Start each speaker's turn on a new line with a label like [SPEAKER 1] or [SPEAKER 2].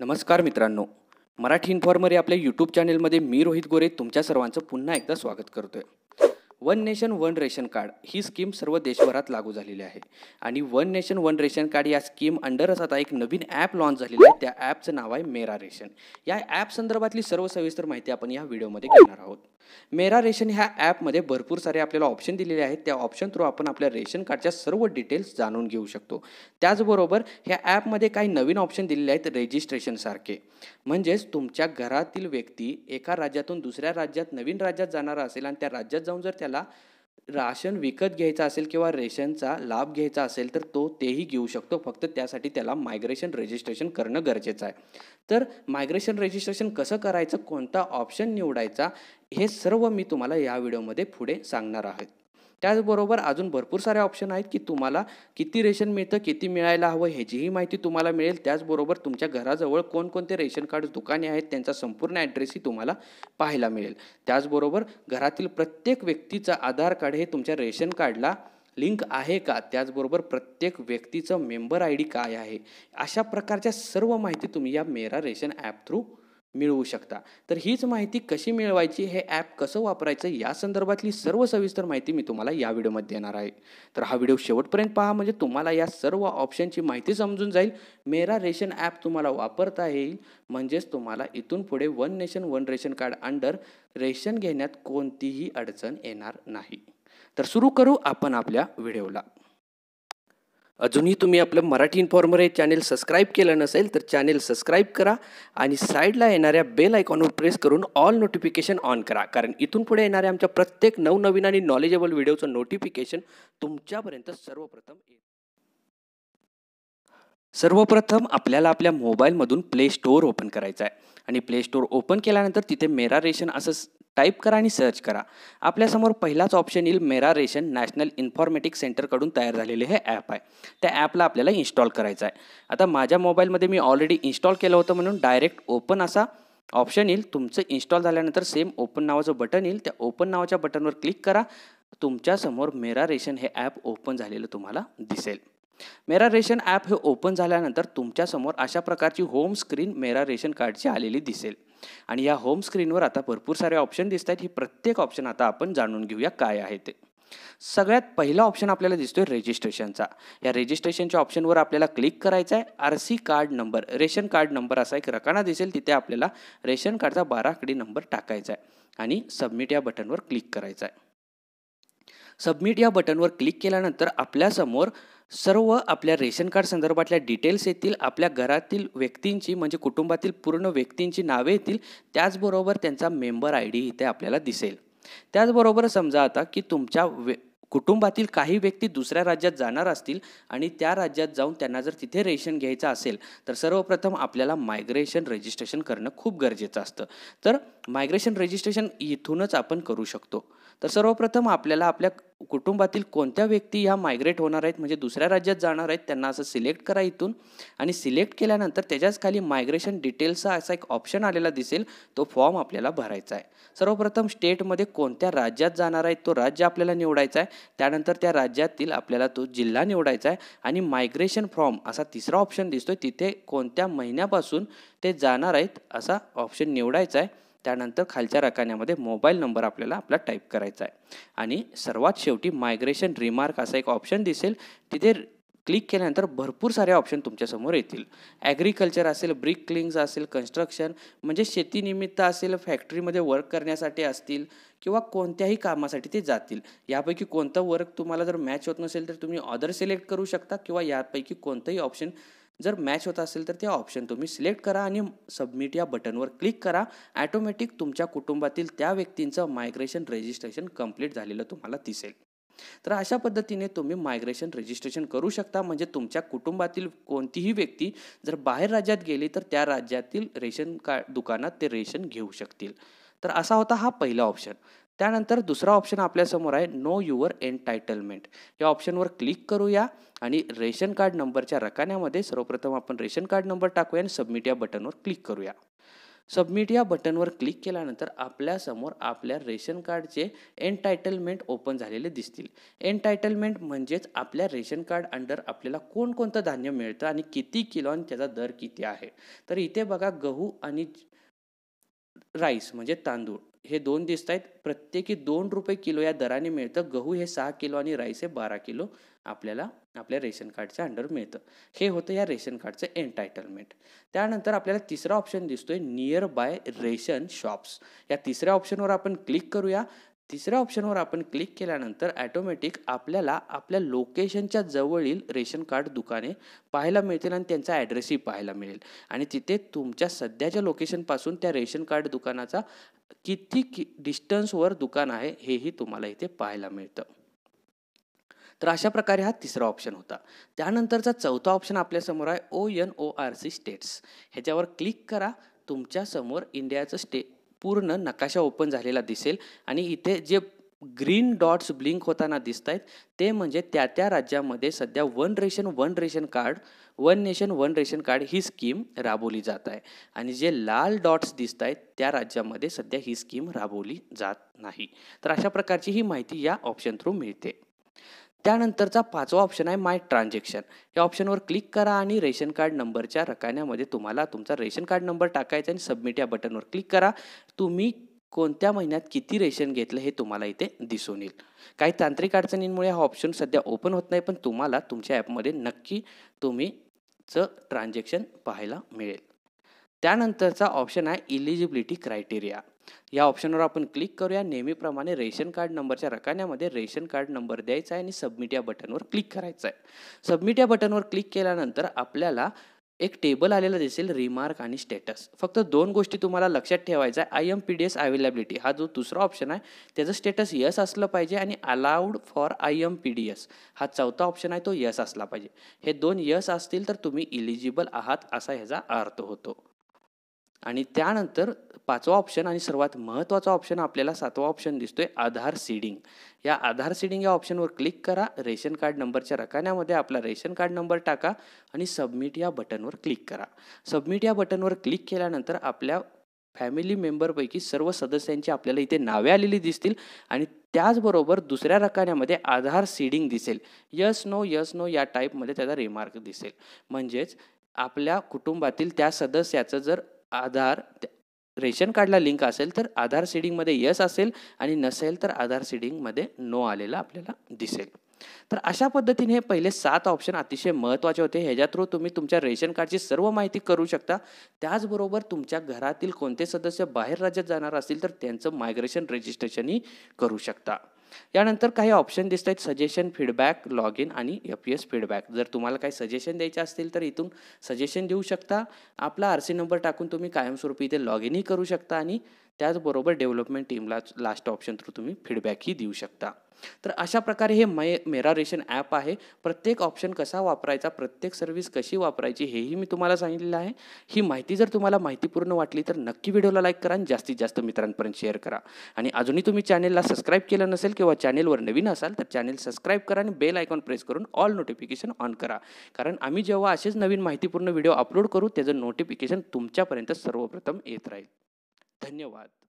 [SPEAKER 1] नमस्कार मित्रांनो मराठी इन्फॉर्मर या आपल्या यूट्यूब चॅनेलमध्ये मी रोहित गोरे तुमच्या सर्वांचं पुन्हा एकदा स्वागत करतो आहे one nation one ration card ही स्कीम सर्व देशभरात लागू झालेली आहे आणि one nation one ration card या स्कीम अंडरच आता एक नवीन ॲप लॉन्च झालेलं आहे त्या ॲपचं नाव आहे मेरा रेशन या ॲप संदर्भातली सर्व सविस्तर माहिती आपण या व्हिडिओमध्ये घेणार आहोत मेरा रेशन ह्या ॲपमध्ये भरपूर सारे आपल्याला ऑप्शन दिलेले आहेत त्या ऑप्शन थ्रू आपण आपल्या रेशन कार्डच्या सर्व डिटेल्स जाणून घेऊ शकतो त्याचबरोबर ह्या ॲपमध्ये काही नवीन ऑप्शन दिलेले आहेत सारखे म्हणजेच तुमच्या घरातील व्यक्ती एका राज्यातून दुसऱ्या राज्यात नवीन राज्यात जाणारा असेल आणि त्या राज्यात जाऊन जर त्या त्याला राशन विकत घ्यायचा असेल किंवा रेशनचा लाभ घ्यायचा असेल तर तो तेही घेऊ शकतो फक्त त्यासाठी त्याला मायग्रेशन रजिस्ट्रेशन करणं गरजेचं आहे तर मायग्रेशन रजिस्ट्रेशन कसं करायचं कोणता ऑप्शन निवडायचा हे सर्व मी तुम्हाला या व्हिडिओमध्ये पुढे सांगणार आहे त्याचबरोबर अजून भरपूर सारे ऑप्शन आहेत की तुम्हाला किती रेशन मिळतं किती मिळायला हवं ह्याचीही माहिती तुम्हाला मिळेल त्याचबरोबर तुमच्या घराजवळ कोणकोणते रेशन कार्ड दुकाने आहेत त्यांचा संपूर्ण ॲड्रेसही तुम्हाला पाहायला मिळेल त्याचबरोबर घरातील प्रत्येक व्यक्तीचं आधार कार्ड हे तुमच्या रेशन कार्डला लिंक आहे का त्याचबरोबर प्रत्येक व्यक्तीचं मेंबर आय डी काय आहे अशा प्रकारच्या सर्व माहिती तुम्ही या मेरा रेशन ॲप थ्रू मिळवू शकता तर हीच माहिती कशी मिळवायची हे ॲप कसं वापरायचं या संदर्भातली सर्व सविस्तर माहिती मी तुम्हाला या व्हिडिओमध्ये देणार आहे तर हा व्हिडिओ शेवटपर्यंत पहा म्हणजे तुम्हाला या सर्व ऑप्शनची माहिती समजून जाईल मेरा रेशन ॲप तुम्हाला वापरता येईल म्हणजेच तुम्हाला इथून पुढे one nation one ration card under ration घेण्यात कोणतीही अडचण येणार नाही तर सुरू करू आपण आपल्या व्हिडिओला अजूनही तुम्ही आपलं मराठी इन्फॉर्मर हे चॅनेल सबस्क्राईब केलं नसेल तर चॅनेल सबस्क्राईब करा आणि साईडला येणाऱ्या बेल आयकॉनवर प्रेस करून ऑल नोटिफिकेशन ऑन करा कारण इथून पुढे येणाऱ्या आमच्या प्रत्येक नवनवीन आणि नॉलेजेबल व्हिडिओचं नोटिफिकेशन तुमच्यापर्यंत सर्वप्रथम येईल सर्वप्रथम आपल्याला आपल्या मोबाईलमधून प्ले स्टोअर ओपन करायचा आहे आणि प्ले स्टोअर ओपन केल्यानंतर तिथे मेरा रेशन असं टाईप करा आणि सर्च करा आपल्यासमोर पहिलाच ऑप्शन येईल मेरा रेशन नॅशनल इन्फॉर्मेटिक सेंटरकडून तयार झालेले हे ॲप आहे त्या ॲपला आपल्याला इन्स्टॉल करायचं आहे आता माझ्या मोबाईलमध्ये मी ऑलरेडी इन्स्टॉल केलं होतं म्हणून डायरेक्ट ओपन असा ऑप्शन येईल तुमचं इन्स्टॉल झाल्यानंतर सेम ओपन नावाचं बटन येईल त्या ओपन नावाच्या बटनवर क्लिक करा तुमच्यासमोर मेरा रेशन हे ॲप ओपन झालेलं तुम्हाला दिसेल मेरा रेशन ॲप हे ओपन झाल्यानंतर तुमच्यासमोर अशा प्रकारची होम स्क्रीन मेरा रेशन कार्डची आलेली दिसेल आणि या होम स्क्रीनवर आता भरपूर सारे ऑप्शन दिसत आहेत हे प्रत्येक ऑप्शन आता आपण जाणून घेऊया काय आहे ते सगळ्यात पहिला ऑप्शन आपल्याला दिसतोय रेजिस्ट्रेशनचा या रेजिस्ट्रेशनच्या ऑप्शनवर आपल्याला क्लिक करायचं आहे R C card number ration card number असा एक रकाना दिसेल तिथे आपल्याला रेशन कार्डचा आकडी नंबर टाकायचा आहे आणि सबमिट या बटनवर क्लिक करायचा आहे सबमिट या बटनवर क्लिक केल्यानंतर आपल्यासमोर सर्व आपल्या रेशन कार्ड संदर्भातल्या डिटेल्स येतील आपल्या घरातील व्यक्तींची म्हणजे कुटुंबातील पूर्ण व्यक्तींची नावे येतील त्याचबरोबर त्यांचा मेंबर आय डी इथे आपल्याला दिसेल त्याचबरोबर समजा आता की तुमच्या वे कुटुंबातील काही व्यक्ती दुसऱ्या राज्यात जाणार असतील आणि त्या राज्यात जाऊन त्यांना जर तिथे रेशन घ्यायचं असेल तर सर्वप्रथम आपल्याला मायग्रेशन रजिस्ट्रेशन करणं खूप गरजेचं असतं तर मायग्रेशन रजिस्ट्रेशन इथूनच आपण करू शकतो तर सर्वप्रथम आपल्याला आपल्या कुटुंबातील कोणत्या व्यक्ती ह्या मायग्रेट होणार आहेत म्हणजे दुसऱ्या राज्यात जाणार आहेत त्यांना असं सिलेक्ट करा इथून आणि सिलेक्ट केल्यानंतर त्याच्याच खाली मायग्रेशन डिटेल्सचा असा एक ऑप्शन आलेला दिसेल तो फॉर्म आपल्याला भरायचा आहे सर्वप्रथम स्टेटमध्ये कोणत्या राज्यात जाणार आहे तो राज्य आपल्याला निवडायचा आहे त्यानंतर त्या राज्यातील आपल्याला तो जिल्हा निवडायचा आहे आणि मायग्रेशन फॉर्म असा तिसरा ऑप्शन दिसतोय तिथे कोणत्या महिन्यापासून ते जाणार आहेत असा ऑप्शन निवडायचा आहे त्यानंतर खालच्या रकान्यामध्ये मोबाईल नंबर आपल्याला आपला टाईप करायचा आहे आणि सर्वात शेवटी मायग्रेशन रिमार्क असा एक ऑप्शन दिसेल तिथे क्लिक केल्यानंतर भरपूर सारे ऑप्शन तुमच्यासमोर येतील ॲग्रिकल्चर असेल ब्रिक क्लिंग्स असेल कन्स्ट्रक्शन म्हणजे शेतीनिमित्त असेल फॅक्टरीमध्ये वर्क करण्यासाठी असतील किंवा कोणत्याही कामासाठी ते जातील यापैकी कोणतं वर्क तुम्हाला जर मॅच होत नसेल तर तुम्ही ऑदर सिलेक्ट करू शकता किंवा यापैकी कोणतंही ऑप्शन जर मॅच होत असेल तर त्या ऑप्शन तुम्ही सिलेक्ट करा आणि सबमिट या बटनवर क्लिक करा ॲटोमॅटिक तुमच्या कुटुंबातील त्या व्यक्तींचं मायग्रेशन रजिस्ट्रेशन कंप्लीट झालेलं तुम्हाला दिसेल तर अशा पद्धतीने तुम्ही मायग्रेशन रजिस्ट्रेशन करू शकता म्हणजे तुमच्या कुटुंबातील कोणतीही व्यक्ती जर बाहेर राज्यात गेली तर त्या राज्यातील रेशन कार्ड दुकानात ते रेशन घेऊ शकतील तर असा होता हा पहिला ऑप्शन त्यानंतर दुसरा ऑप्शन आपल्यासमोर आहे नो युअर एन्टायटलमेंट या ऑप्शनवर क्लिक करूया आणि रेशन कार्ड नंबरच्या रकान्यामध्ये सर्वप्रथम आपण रेशन कार्ड नंबर टाकूया आणि सबमिट या बटनवर क्लिक करूया सबमिट या बटनवर क्लिक केल्यानंतर आपल्यासमोर आपल्या रेशन कार्डचे एन्टायटलमेंट ओपन झालेले दिसतील एन्टायटलमेंट म्हणजेच आपल्या रेशन कार्ड अंडर आपल्याला कोणकोणतं धान्य मिळतं आणि किती किलो आणि त्याचा दर किती आहे तर इथे बघा गहू आणि राईस म्हणजे तांदूळ हे दोन दिसत आहेत प्रत्येकी दोन रुपये किलो या दराने मिळतं गहू हे सहा किलो आणि राईस हे बारा किलो आपल्याला आपल्या रेशन कार्डच्या अंडर मिळतं हे होतं या रेशन कार्डचं एन्टायटलमेंट त्यानंतर आपल्याला तिसरा ऑप्शन दिसतोय नियर बाय रेशन शॉप्स या तिसऱ्या ऑप्शनवर आपण क्लिक करूया तिसऱ्या ऑप्शनवर आपण क्लिक केल्यानंतर ॲटोमॅटिक आपल्याला आपल्या लोकेशनच्या जवळील रेशन कार्ड दुकाने पाहायला मिळतील आणि त्यांचा ॲड्रेसही पाहायला मिळेल आणि तिथे तुमच्या सध्याच्या लोकेशनपासून त्या रेशन कार्ड दुकानाचा किती कि डिस्टन्सवर दुकान आहे हेही तुम्हाला इथे पाहायला मिळतं तर अशा प्रकारे हा तिसरा ऑप्शन होता त्यानंतरचा चौथा ऑप्शन आपल्यासमोर आहे O N O R C states ह्याच्यावर क्लिक करा तुमच्यासमोर इंडियाचं स्टे पूर्ण नकाशा ओपन झालेला दिसेल आणि इथे जे ग्रीन डॉट्स ब्लिंक होताना दिसत आहेत ते म्हणजे त्या त्या राज्यामध्ये सध्या one ration one ration card one nation one ration card ही स्कीम राबवली जात आहे आणि जे लाल डॉट्स दिसत आहेत त्या राज्यामध्ये सध्या ही स्कीम राबवली जात नाही तर अशा प्रकारची ही माहिती या ऑप्शन थ्रू मिळते त्यानंतरचा पाचवा ऑप्शन आहे माय ट्रान्झॅक्शन या ऑप्शनवर क्लिक करा आणि रेशन कार्ड नंबरच्या रकान्यामध्ये तुम्हाला तुमचा रेशन कार्ड नंबर टाकायचा आणि सबमिट या बटनवर क्लिक करा तुम्ही कोणत्या महिन्यात किती रेशन घेतलं हे तुम्हाला इथे दिसून येईल काही तांत्रिक अडचणींमुळे हा ऑप्शन सध्या ओपन होत नाही पण तुम्हाला तुमच्या ॲपमध्ये नक्की तुम्हीचं ट्रान्झॅक्शन पाहायला मिळेल त्यानंतरचा ऑप्शन आहे इलिजिबिलिटी क्रायटेरिया या ऑप्शनवर आपण क्लिक करूया नेहमीप्रमाणे रेशन कार्ड नंबरच्या रकान्यामध्ये रेशन कार्ड नंबर द्यायचा आहे आणि सबमिट या बटनवर क्लिक करायचं आहे सबमिट या बटनवर क्लिक केल्यानंतर आपल्याला एक टेबल आलेला दिसेल रिमार्क आणि स्टेटस फक्त दोन गोष्टी तुम्हाला लक्षात ठेवायचं आहे I M P D S availability हा जो दुसरा ऑप्शन आहे त्याचं स्टेटस यस असलं पाहिजे आणि allowed for I M P D S हा चौथा ऑप्शन आहे तो यस असला पाहिजे हे दोन यस असतील तर तुम्ही इलिजिबल आहात असा ह्याचा अर्थ होतो आणि त्यानंतर पाचवा ऑप्शन आणि सर्वात महत्त्वाचा ऑप्शन आपल्याला सातवा ऑप्शन दिसतोय आधार सीडिंग या आधार सीडिंग या ऑप्शनवर क्लिक करा रेशन कार्ड नंबरच्या रकान्यामध्ये आपला रेशन कार्ड नंबर टाका आणि सबमिट या बटनवर क्लिक करा सबमिट या बटनवर क्लिक केल्यानंतर आपल्या फॅमिली मेंबरपैकी सर्व सदस्यांची आपल्याला इथे नावे आलेली दिसतील आणि त्याचबरोबर दुसऱ्या रकान्यामध्ये आधार सीडिंग दिसेल यस नो यस नो या टाईपमध्ये त्याचा रिमार्क दिसेल म्हणजेच आपल्या कुटुंबातील त्या सदस्याचं जर आधार रेशन कार्डला लिंक असेल तर आधार सीडिंगमध्ये यस असेल आणि नसेल तर आधार सीडिंगमध्ये नो आलेला आपल्याला दिसेल तर अशा पद्धतीने हे पहिले सात ऑप्शन अतिशय महत्त्वाचे होते ह्याच्या थ्रू तुम्ही तुमच्या रेशन कार्डची सर्व माहिती करू शकता त्याचबरोबर तुमच्या घरातील कोणते सदस्य बाहेर राज्यात जाणार असतील तर त्यांचं मायग्रेशन रजिस्ट्रेशनही करू शकता यानंतर काही ऑप्शन दिसत आहेत सजेशन फीडबॅक लॉग इन आणि एफ एस फीडबॅक जर तुम्हाला काही सजेशन द्यायचे असतील तर इथून सजेशन देऊ शकता आपला आर सी नंबर टाकून तुम्ही कायमस्वरूपी इथे लॉग इनही करू शकता आणि त्याचबरोबर डेव्हलपमेंट टीमला लास्ट ऑप्शन थ्रू तुम्ही फीडबॅकही देऊ शकता तर अशा प्रकारे हे मै मेरा रेशन ॲप आहे प्रत्येक ऑप्शन कसा वापरायचा प्रत्येक सर्व्हिस कशी वापरायची हेही मी तुम्हाला सांगितलेलं आहे ही माहिती जर तुम्हाला माहितीपूर्ण वाटली तर नक्की व्हिडिओला लाईक करा आणि जास्तीत जास्त मित्रांपर्यंत शेअर करा आणि अजूनही तुम्ही चॅनेलला सबस्क्राईब केलं नसेल किंवा चॅनेलवर नवीन असाल तर चॅनेल सबस्क्राईब करा आणि बेल आयकॉन प्रेस करून ऑल नोटिफिकेशन ऑन करा कारण आम्ही जेव्हा असेच नवीन माहितीपूर्ण व्हिडिओ अपलोड करू त्याचं नोटिफिकेशन तुमच्यापर्यंत सर्वप्रथम येत राहील धन्यवाद